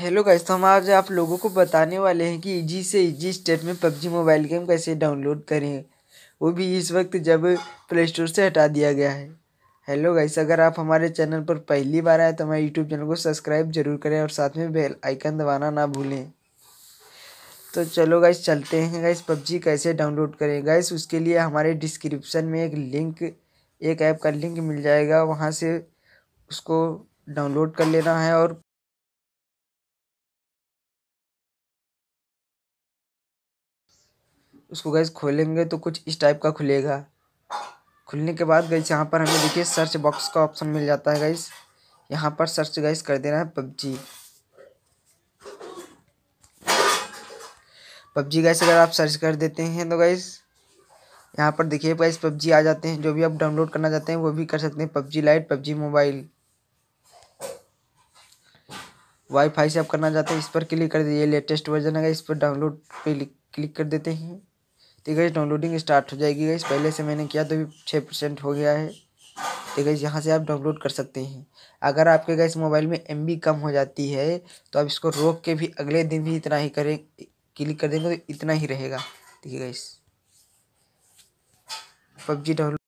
hello guys तो हम आज आप लोगों को बताने वाले हैं कि इजी e से इजी e स्टेप में पबजी मोबाइल गेम कैसे डाउनलोड करें वो भी इस वक्त जब प्ले स्टोर से हटा दिया गया है हेलो गाइस अगर आप हमारे चैनल पर पहली बार आए तो हमारे यूट्यूब चैनल को सब्सक्राइब जरूर करें और साथ में बेल आइकन दबाना ना भूलें तो चलो गाइस चलते हैं गाइस पबजी कैसे डाउनलोड करें गाइस उसके लिए हमारे डिस्क्रिप्सन में एक लिंक एक ऐप का लिंक मिल जाएगा वहाँ से उसको डाउनलोड कर लेना है और उसको गैस खोलेंगे तो कुछ इस टाइप का खुलेगा खुलने के बाद गैस यहाँ पर हमें देखिए सर्च बॉक्स का ऑप्शन मिल जाता है गैस यहाँ पर सर्च गैस कर देना है पबजी पबजी गैस अगर आप सर्च कर देते हैं तो गैस यहाँ पर देखिए गैस पबजी आ जाते हैं जो भी आप डाउनलोड करना चाहते हैं वो भी कर सकते हैं PUBG lite PUBG mobile wifi से आप करना चाहते हैं इस पर क्लिक कर दीजिए लेटेस्ट वर्जन है इस पर डाउनलोड पे क्लिक कर देते हैं ठीक है डाउनलोडिंग स्टार्ट हो जाएगी गई पहले से मैंने किया तो भी छः परसेंट हो गया है ठीक तो है यहाँ से आप डाउनलोड कर सकते हैं अगर आपके गैस मोबाइल में एम कम हो जाती है तो आप इसको रोक के भी अगले दिन भी इतना ही करें क्लिक कर देंगे तो इतना ही रहेगा ठीक है गैस पबजी डाउनलोड